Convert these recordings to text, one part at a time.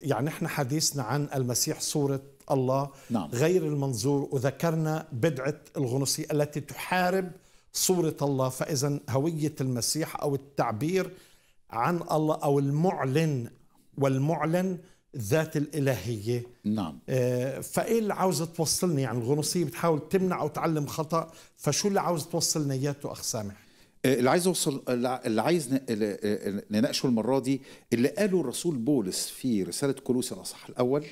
يعني احنا حديثنا عن المسيح صورة الله نعم. غير المنظور وذكرنا بدعة الغنوصية التي تحارب صورة الله فإذا هوية المسيح أو التعبير عن الله أو المعلن والمعلن ذات الإلهية نعم آه، فإيه اللي عاوز توصلني يعني الغنوصية بتحاول تمنع أو تعلم خطأ فشو اللي عاوز توصلني إياه أخ سامح اللي عايز اوصل اللي عايز نناقشه المره دي اللي قاله الرسول بولس في رساله كولوسي الاصحاح الاول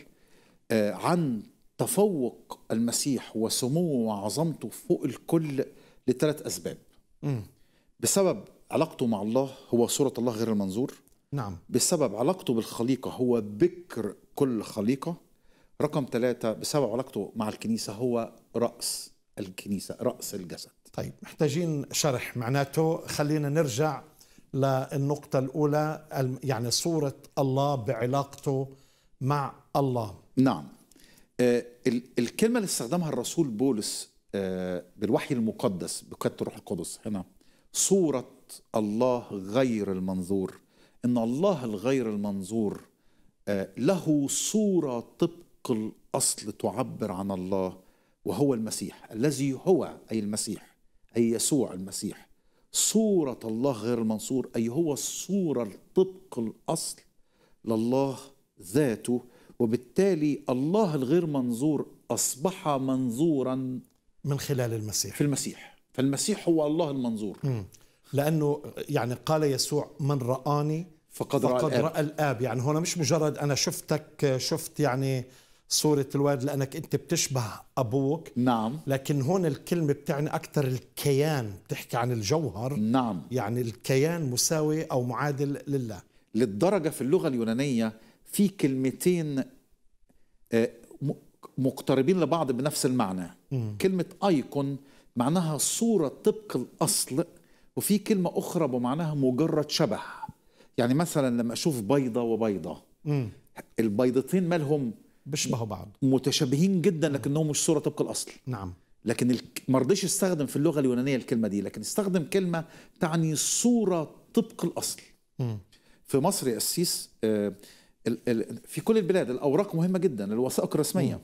آه، عن تفوق المسيح وسموه وعظمته فوق الكل لثلاث اسباب بسبب علاقته مع الله هو صوره الله غير المنظور نعم بسبب علاقته بالخليقه هو بكر كل خليقه رقم ثلاثة بسبب علاقته مع الكنيسة هو رأس الكنيسة رأس الجسد طيب محتاجين شرح معناته خلينا نرجع للنقطة الأولى يعني صورة الله بعلاقته مع الله نعم آه، الكلمة اللي استخدمها الرسول بولس آه، بالوحي المقدس بقيادة الروح القدس هنا صورة الله غير المنظور إن الله الغير المنظور آه، له صورة طبق الأصل تعبر عن الله وهو المسيح الذي هو أي المسيح أي يسوع المسيح صورة الله غير المنصور أي هو الصورة الطبق الأصل لله ذاته وبالتالي الله الغير منظور أصبح منظورا من خلال المسيح في المسيح فالمسيح هو الله المنظور مم. لأنه يعني قال يسوع من رآني فقد, فقد رأى, الآب. رأى الآب يعني هنا مش مجرد أنا شفتك شفت يعني صورة الوالد لأنك أنت بتشبه أبوك نعم لكن هون الكلمة بتعني أكثر الكيان بتحكي عن الجوهر نعم يعني الكيان مساوي أو معادل لله للدرجة في اللغة اليونانية في كلمتين آه، مقتربين لبعض بنفس المعنى م. كلمة أيكون معناها صورة طبق الأصل وفي كلمة أخرى بمعناها مجرد شبه يعني مثلا لما أشوف بيضة وبيضة م. البيضتين مالهم بيشبهوا بعض متشابهين جدا لكنهم مش صوره طبق الاصل نعم لكن ما رضيش استخدم في اللغه اليونانيه الكلمه دي لكن استخدم كلمه تعني صوره طبق الاصل م. في مصر يا قسيس آه، في كل البلاد الاوراق مهمه جدا الوثائق الرسميه م.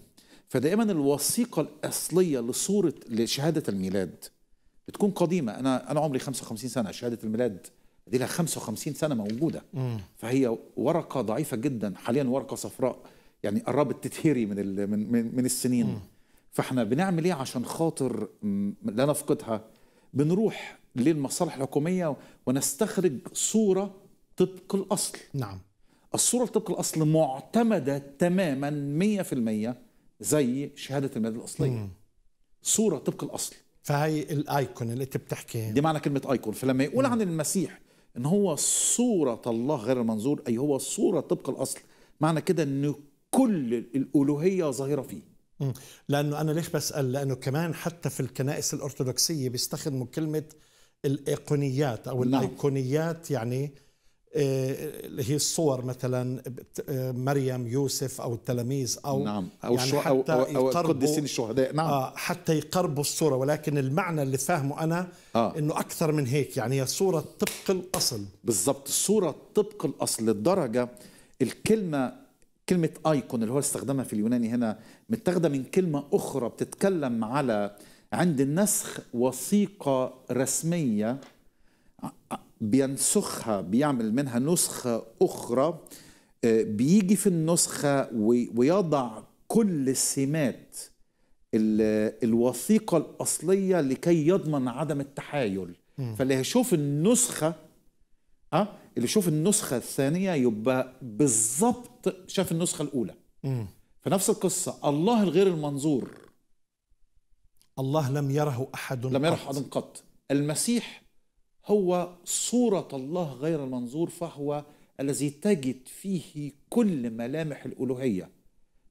فدائما الوثيقه الاصليه لصوره لشهاده الميلاد بتكون قديمه انا انا عمري 55 سنه شهاده الميلاد دي لها 55 سنه موجوده م. فهي ورقه ضعيفه جدا حاليا ورقه صفراء يعني قربت تتهري من من من, من السنين م. فاحنا بنعمل ايه عشان خاطر لا نفقدها بنروح للمصالح الحكوميه ونستخرج صوره طبق الاصل نعم الصوره طبق الاصل معتمده تماما 100% زي شهاده الميلاد الاصليه م. صوره طبق الاصل فهي الايكون اللي انت بتحكي دي معنى كلمه ايكون فلما يقول م. عن المسيح ان هو صوره الله غير المنظور اي هو صوره طبق الاصل معنى كده انه كل الالوهيه ظاهره فيه لانه انا ليش بسال لانه كمان حتى في الكنائس الارثوذكسيه بيستخدموا كلمه الايقونيات او نعم. الايقونيات يعني آه، اللي هي الصور مثلا آه، مريم يوسف او التلاميذ او نعم او يعني حتى او او, أو الشهداء نعم آه حتى يقربوا الصوره ولكن المعنى اللي فاهمه انا آه. انه اكثر من هيك يعني هي صوره طبق الاصل بالضبط صوره طبق الاصل للدرجه الكلمه كلمة ايكون اللي هو استخدمها في اليوناني هنا متاخدة من كلمة أخرى بتتكلم على عند النسخ وثيقة رسمية بينسخها بيعمل منها نسخة أخرى آه، بيجي في النسخة ويضع كل سمات الوثيقة الأصلية لكي يضمن عدم التحايل فاللي هيشوف النسخة اه اللي شوف النسخه الثانيه يبقى بالظبط شاف النسخه الاولى مم. فنفس القصه الله الغير المنظور الله لم يره احد لم يره احد قط المسيح هو صوره الله غير المنظور فهو الذي تجد فيه كل ملامح الالوهيه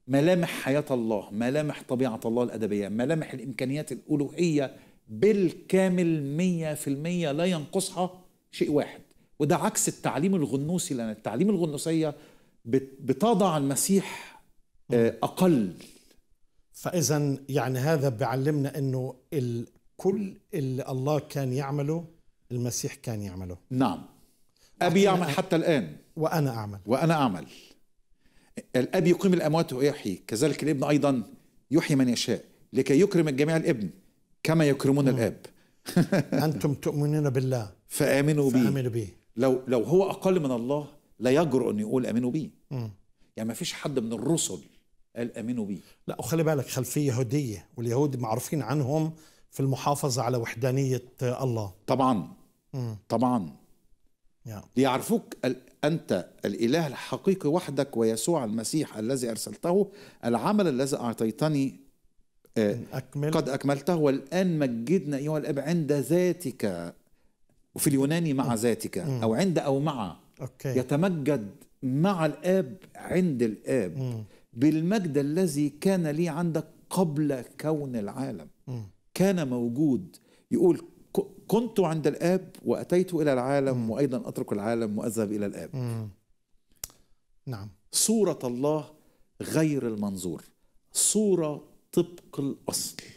ملامح حياه الله ملامح طبيعه الله الادبيه ملامح الامكانيات الالوهيه بالكامل 100% لا ينقصها شيء واحد وده عكس التعليم الغنوصي لأن التعليم الغنوصية بتضع المسيح آه، أقل فإذا يعني هذا بيعلمنا أنه كل اللي الله كان يعمله المسيح كان يعمله نعم أبي يعمل حتى الآن وأنا أعمل وأنا أعمل الأب يقيم الأموات ويحيي كذلك الابن أيضا يحيي من يشاء لكي يكرم الجميع الابن كما يكرمون نعم. الاب انتم تؤمنون بالله فامنوا به فامنوا به لو لو هو اقل من الله لا يجرؤ انه يقول امنوا بيه يعني ما فيش حد من الرسل قال امنوا بيه لا وخلي بالك خلفيه يهوديه واليهود معروفين عنهم في المحافظه على وحدانيه الله طبعا مم. طبعا yeah. ليعرفوك انت الاله الحقيقي وحدك ويسوع المسيح الذي ارسلته العمل الذي اعطيتني آه، أكمل. قد أكملته والآن مجدنا أيها الأب عند ذاتك وفي اليوناني مع ذاتك أو عند أو مع أوكي. يتمجد مع الآب عند الآب م. بالمجد الذي كان لي عندك قبل كون العالم م. كان موجود يقول كنت عند الآب وأتيت إلى العالم م. وأيضا أترك العالم وأذهب إلى الآب م. نعم صورة الله غير المنظور صورة طبق الأصل